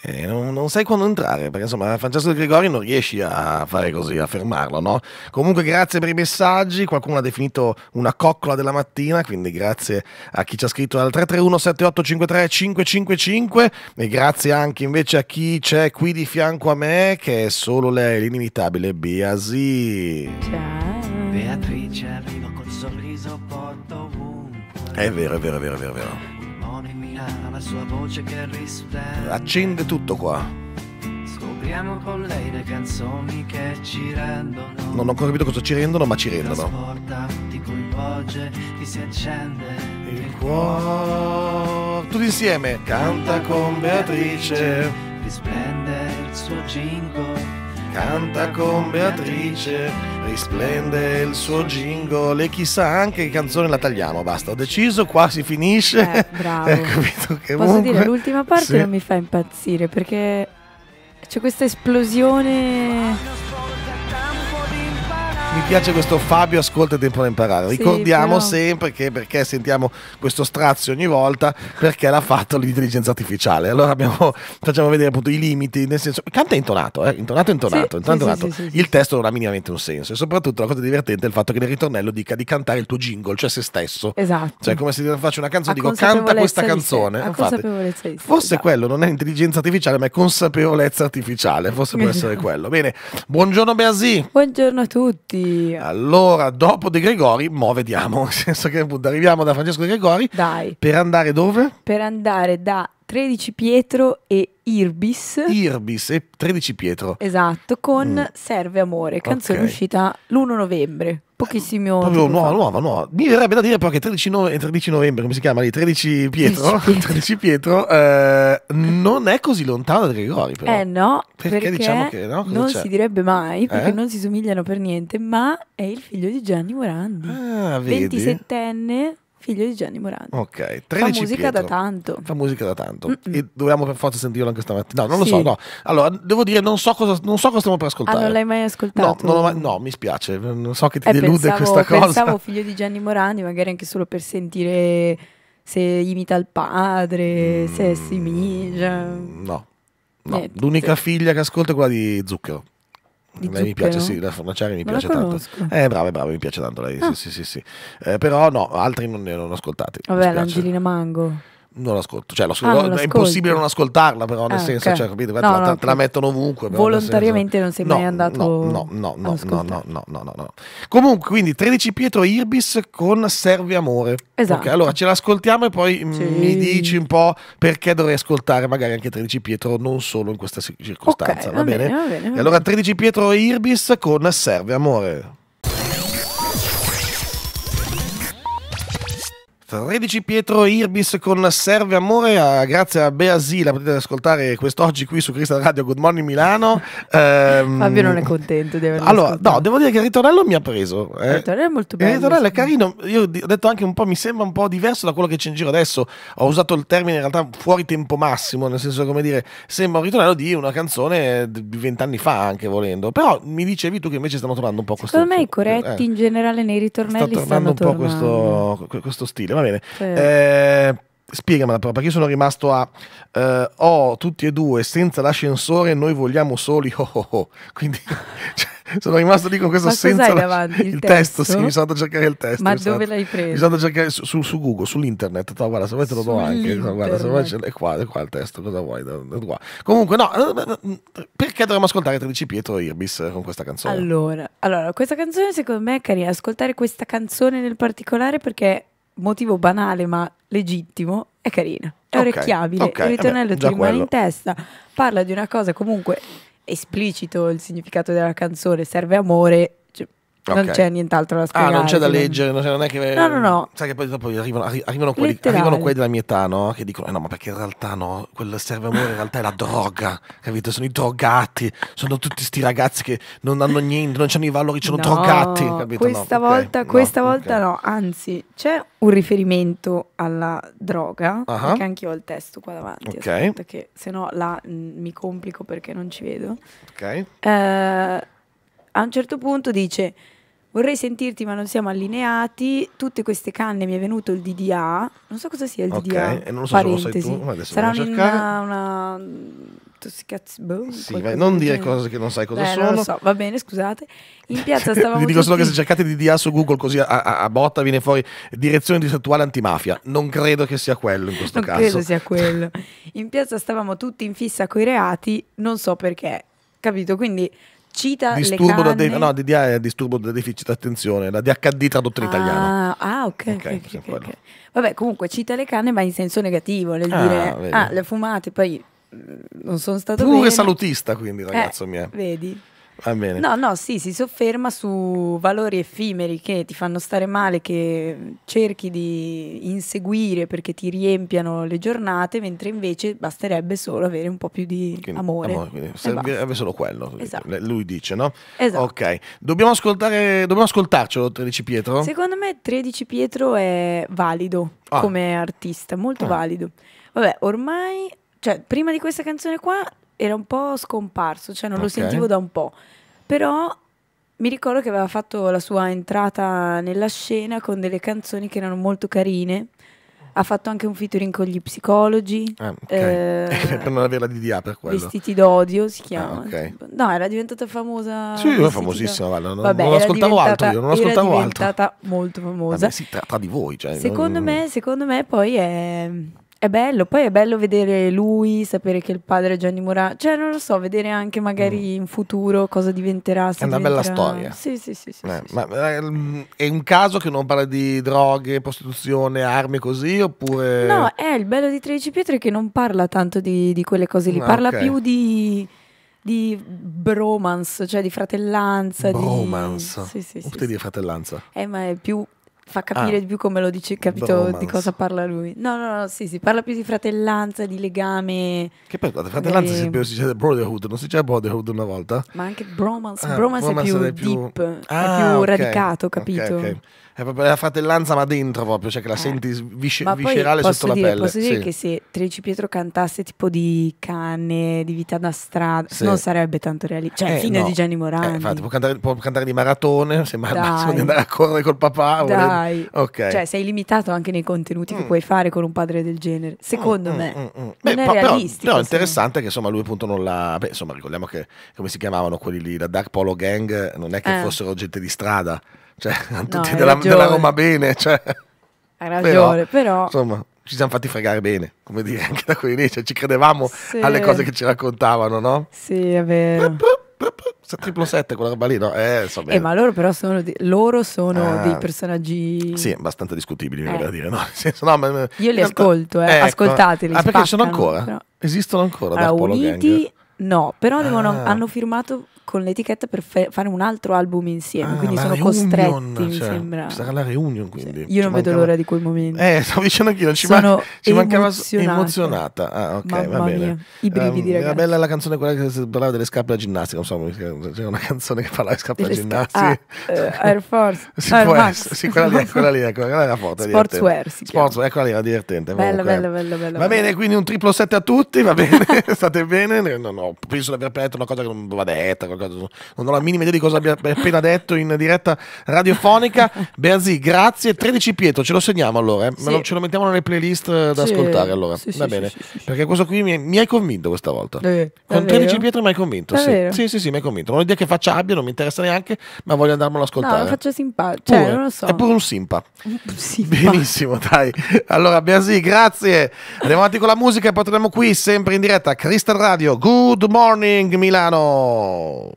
eh, non, non, sai quando entrare, perché insomma Francesco De Gregori non riesci a fare così, a fermarlo, no? Comunque grazie per i messaggi, qualcuno ha definito una coccola della mattina, quindi grazie a chi ci ha scritto al 331-7853-555 e grazie anche invece a chi c'è qui di fianco a me, che è solo lei, l'inimitabile Biasi. Ciao. Beatrice, arrivo col sorriso porto ovunque. È vero, è vero, è vero, è vero. È vero la sua voce che rispetta. Accende tutto qua. Scopriamo con lei le canzoni che ci rendono. Non ho ancora capito cosa ci rendono, ma ci rendono. Il cuore. Tutti insieme. Canta con Beatrice. Risplende il suo jingle canta con Beatrice, risplende il suo jingle e chissà anche che canzone la tagliamo, basta, ho deciso, qua si finisce. Eh, bravo. Eh, che Posso comunque... dire, l'ultima parte sì. non mi fa impazzire perché c'è questa esplosione mi piace questo Fabio ascolta tempo da imparare. Sì, Ricordiamo però... sempre che perché sentiamo questo strazio ogni volta perché l'ha fatto l'intelligenza artificiale. Allora abbiamo, facciamo vedere appunto i limiti, nel senso canta intonato, eh? intonato intonato, sì, intonato. Sì, il testo non ha minimamente un senso e soprattutto la cosa divertente è il fatto che nel ritornello dica di cantare il tuo jingle, cioè se stesso. Esatto. Cioè come se faccio una canzone e dico canta questa canzone. Infatti, forse esatto. quello non è intelligenza artificiale ma è consapevolezza artificiale, forse può essere esatto. quello. Bene, buongiorno Beasi. Buongiorno a tutti. Allora, dopo De Gregori, mo vediamo, nel senso che arriviamo da Francesco De Gregori. Dai. Per andare dove? Per andare da 13 Pietro e Irbis. Irbis e 13 Pietro. Esatto, con mm. Serve Amore, canzone okay. uscita l'1 novembre pochissimi ore. Proprio nuova, nuova, nuova. Mi verrebbe da dire però che 13, no- 13 novembre, come si chiama lì? 13 Pietro, 13 Pietro eh, non è così lontano da Gregori però. Eh no, perché, perché diciamo che no? non c'è? si direbbe mai, perché eh? non si somigliano per niente, ma è il figlio di Gianni Morandi. Ah, 27enne Figlio di Gianni Morandi. Ok, 13 Fa musica Pietro. da tanto. Fa musica da tanto. Mm-mm. E dovevamo per forza sentirlo anche stamattina. No, non lo sì. so, no. Allora, devo dire, non so cosa, non so cosa stiamo per ascoltare. Ah, non l'hai mai ascoltato? No, mai, no mi spiace. Non so che ti eh, delude pensavo, questa cosa. Pensavo figlio di Gianni Morandi, magari anche solo per sentire se imita il padre, mm, se è migia. No, no. Eh, l'unica figlia che ascolta è quella di Zucchero. Di lei mi piace, sì, la Fornaciari mi non piace tanto. Eh, brava, brava, mi piace tanto lei, ah. sì, sì, sì. sì. Eh, però no, altri non ne ho ascoltati. Vabbè, l'Angelina Mango. Non l'ascolto, cioè, l'ascolto. Ah, non è impossibile non ascoltarla, però, nel ah, senso, okay. cioè, capito? No, no, te, no, te, la mettono ovunque. Volontariamente non sei mai andato. No, no, no, no, no, no, no, Comunque, quindi 13 Pietro Irbis con Serve Amore. Esatto. Okay, allora ce l'ascoltiamo e poi sì. mi dici un po' perché dovrei ascoltare magari anche 13 Pietro, non solo in questa circostanza. Okay, va, va, bene? Bene, va, bene? E allora 13 Pietro Irbis con Serve Amore. 13 Pietro Irbis con Serve Amore, a, ah, grazie a Bea Z, potete ascoltare quest'oggi qui su Crystal Radio Good Morning Milano. Ehm, Fabio non è contento di averlo Allora, ascoltato. no, devo dire che il ritornello mi ha preso. Eh. Il ritornello è molto bello. Il ritornello è carino, io ho detto anche un po', mi sembra un po' diverso da quello che c'è in giro adesso. Ho usato il termine in realtà fuori tempo massimo, nel senso come dire, sembra un ritornello di una canzone di vent'anni fa anche volendo, però mi dicevi tu che invece stanno tornando un po' questo... Secondo me i eh. coretti eh, in generale nei ritornelli stanno tornando stanno un tornando. po' questo, questo stile bene. Sì. Eh, spiegamela però, perché io sono rimasto a eh, oh, tutti e due, senza l'ascensore noi vogliamo soli oh, oh, oh. Quindi cioè, sono rimasto lì con questo Ma senza davanti, il, il testo? testo, sì, mi sono andato a cercare il testo. Ma dove l'hai preso? Mi sono andato a cercare su, su Google, sull'internet, no, guarda, se vuoi te lo do anche, guarda, se vuoi è qua, è qua il testo, cosa vuoi? Qua. Comunque no, eh, eh, eh, perché dovremmo ascoltare 13 Pietro Irbis con questa canzone? Allora, allora, questa canzone secondo me è carina, ascoltare questa canzone nel particolare perché motivo banale ma legittimo, è carina. È orecchiabile, okay, il ritornello ti rimane in testa, parla di una cosa comunque esplicito il significato della canzone, serve amore Okay. Non c'è nient'altro da spiegare. Ah, non c'è da leggere, non è che... No, no, no. Sai che poi dopo arrivano, arrivano, quelli, arrivano quelli, della mia età, no? Che dicono, eh no, ma perché in realtà no, quel serve amore in realtà è la droga, capito? Sono i drogati, sono tutti sti ragazzi che non hanno niente, non hanno i valori, sono no, drogati, capito? Questa no, volta, okay. questa no, volta okay. no, anzi, c'è un riferimento alla droga, uh-huh. perché anche io ho il testo qua davanti, okay. aspetta che se no là mh, mm, mi complico perché non ci vedo. Ok. Eh a un certo punto dice vorrei sentirti ma non siamo allineati, tutte queste canne mi è venuto il DDA, non so cosa sia il DDA, okay. non so parentesi, se lo sai tu, sarà una, una tossicazz- boh, sì, vai, non dire cose che non sai cosa Beh, sono. Non lo so, va bene, scusate. In piazza stavamo... Vi dico tutti... solo che se cercate di DDA su Google così a, a, a botta viene fuori direzione distrettuale antimafia, non credo che sia quello in questo non caso. Non credo sia quello. In piazza stavamo tutti in fissa coi reati, non so perché, capito? Quindi Cita disturbo da, de- no, DDA è eh, disturbo da deficit attenzione, la DHD tradotta in ah, italiano. Ah, ok. okay, okay, okay Vabbè, comunque cita le canne, ma in senso negativo, nel ah, dire vedi. ah, le fumate, poi mm, non sono stato Pure bene. salutista, quindi, eh, ragazzo eh, mio. Vedi. Va bene. No, no, sì, si sofferma su valori effimeri che ti fanno stare male, che cerchi di inseguire perché ti riempiano le giornate, mentre invece basterebbe solo avere un po' più di quindi, amore. amore sarebbe solo quello, esatto. lui dice, no? Esatto. Ok, dobbiamo, dobbiamo ascoltarcelo 13 Pietro? Secondo me 13 Pietro è valido ah. come artista, molto ah. valido. Vabbè, ormai, cioè, prima di questa canzone qua era un po' scomparso, cioè non okay. lo sentivo da un po'. Però mi ricordo che aveva fatto la sua entrata nella scena con delle canzoni che erano molto carine. Ha fatto anche un featuring con gli psicologi. Ah, okay. eh, per non averla di DDA per quello. Vestiti d'odio si chiama. Ah, okay. No, era diventata famosa. Sì, era famosissima. Guarda, non, Vabbè, non ascoltavo altro io, non ascoltavo altro. È diventata molto famosa. Vabbè, si tratta di voi. Cioè, secondo, non... me, secondo me poi è è bello, poi è bello vedere lui, sapere che il padre è Gianni Morano, cioè non lo so, vedere anche magari mm. in futuro cosa diventerà. È una diventerà... bella storia. Sì, sì, sì. sì, eh, sì ma sì. Ehm, è un caso che non parla di droghe, prostituzione, armi così oppure... No, è il bello di 13 pietre che non parla tanto di, di quelle cose lì, ah, parla okay. più di di bromance, cioè di fratellanza. Bromance. Di... Sì, sì, Come sì, sì. dire fratellanza? Eh, ma è più fa capire ah. di più come lo dice, capito Bromance. di cosa parla lui. No, no, no, sì, si parla più di fratellanza, di legame. Che poi fratellanza e... si dice brotherhood, non si diceva brotherhood una volta? Ma anche bromance, ah, bromance, bromance è, più deep, più... Ah, è più okay. radicato, capito? Okay, okay. È proprio la fratellanza ma dentro proprio, cioè che la eh. senti visce- viscerale sotto dire, la pelle. Posso dire sì. che se Treci Pietro cantasse tipo di canne, di vita da strada, sì. non sarebbe tanto realistico. Cioè, eh, fine no. di Gianni Morano. Eh, infatti, può cantare, può cantare, di maratone, se mai di andare a correre col papà. Dai. Volendo fai. Ok. Cioè, sei limitato anche nei contenuti mm. che puoi fare con un padre del genere. Secondo mm, mm me, mm, mm. non Beh, è realistico. Però, interessante che insomma lui appunto non l'ha. Beh, insomma, ricordiamo che come si chiamavano quelli lì, la Dark Polo Gang, non è che eh. fossero gente di strada, cioè, no, tutti della, della, Roma bene, cioè. Hai ragione, però, però... Insomma, ci siamo fatti fregare bene, come dire, anche da quelli lì, cioè, ci credevamo sì. alle cose che ci raccontavano, no? Sì, è vero. 777, cioè, quella roba lì, no? Eh, so eh, ma loro però sono, di, loro sono ah, dei personaggi... Sì, abbastanza discutibili, eh. dire, no? Senso, no, ma, Io li realtà... ascolto, eh. Ecco. ascoltateli. Ah, perché ci sono ancora? Però... Esistono ancora? Allora, Uniti... Gang. No, però ah. devono, hanno firmato con l'etichetta per fe- fare un altro album insieme. Ah, quindi sono reunion, costretti, cioè, mi sembra. Sarà la reunion, quindi. Sì. Io ci non mancava... vedo l'ora di quel momento. Eh, stavo dicendo anch'io, ci, man- ci mancava emozionata. Ah, ok, Mamma va bene. Mia. I brividi, um, ehm, Era bella la canzone quella che parlava delle scarpe da ginnastica, non so, c'era una canzone che parlava di scarpe da ginnastica. Ah, uh, Air Force. si Air può Essere. Sì, quella lì, quella lì, ecco, quella è la foto. Sportswear, Sportswear, eccola lì, la divertente. Bella, bella, bella, bella. Va bene, quindi un triplo 7 a tutti, va bene, state bene. No, no, penso di aver detto una cosa che non va detta, giocato. Non ho la minima idea di cosa abbia appena detto in diretta radiofonica. Beazzi, grazie. 13 Pietro, ce lo segniamo allora. Eh? Sì. Lo, ce lo mettiamo nelle playlist da sì. ascoltare allora. Sì, Va bene. Perché questo qui mi, mi, hai convinto questa volta. Eh, Con 13 Pietro mi hai convinto. Sì. sì, sì, mi hai convinto. Non ho idea che faccia abbia, non mi interessa neanche, ma voglio andarmelo a ascoltare. No, lo faccio simpatico. Cioè, non lo so. È pure un simpa. simpa. Benissimo, dai. Allora, Beazzi, grazie. Andiamo avanti con la musica e poi torniamo qui sempre in diretta. a Crystal Radio, Good Morning Milano.